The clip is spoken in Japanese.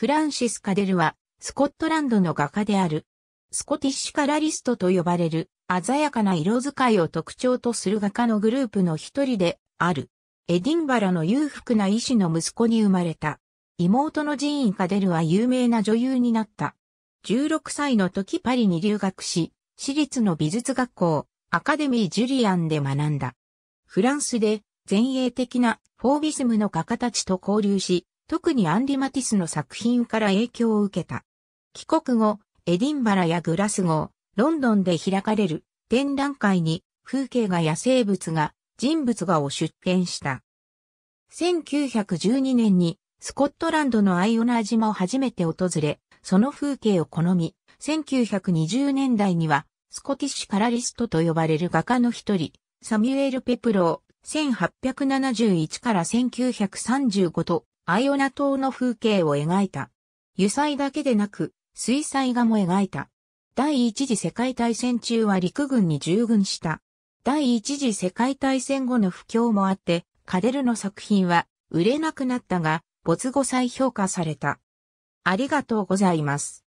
フランシス・カデルは、スコットランドの画家である。スコティッシュカラリストと呼ばれる、鮮やかな色使いを特徴とする画家のグループの一人である。エディンバラの裕福な医師の息子に生まれた。妹のジーン・カデルは有名な女優になった。16歳の時パリに留学し、私立の美術学校、アカデミー・ジュリアンで学んだ。フランスで前衛的なフォービスムの画家たちと交流し、特にアンリ・マティスの作品から影響を受けた。帰国後、エディンバラやグラスゴー、ロンドンで開かれる展覧会に風景画や生物画、人物画を出展した。1912年にスコットランドのアイオナー島を初めて訪れ、その風景を好み、1920年代にはスコティッシュカラリストと呼ばれる画家の一人、サミュエル・ペプロー、1871から1935とアイオナ島の風景を描いた。油彩だけでなく、水彩画も描いた。第一次世界大戦中は陸軍に従軍した。第一次世界大戦後の不況もあって、カデルの作品は売れなくなったが、没後再評価された。ありがとうございます。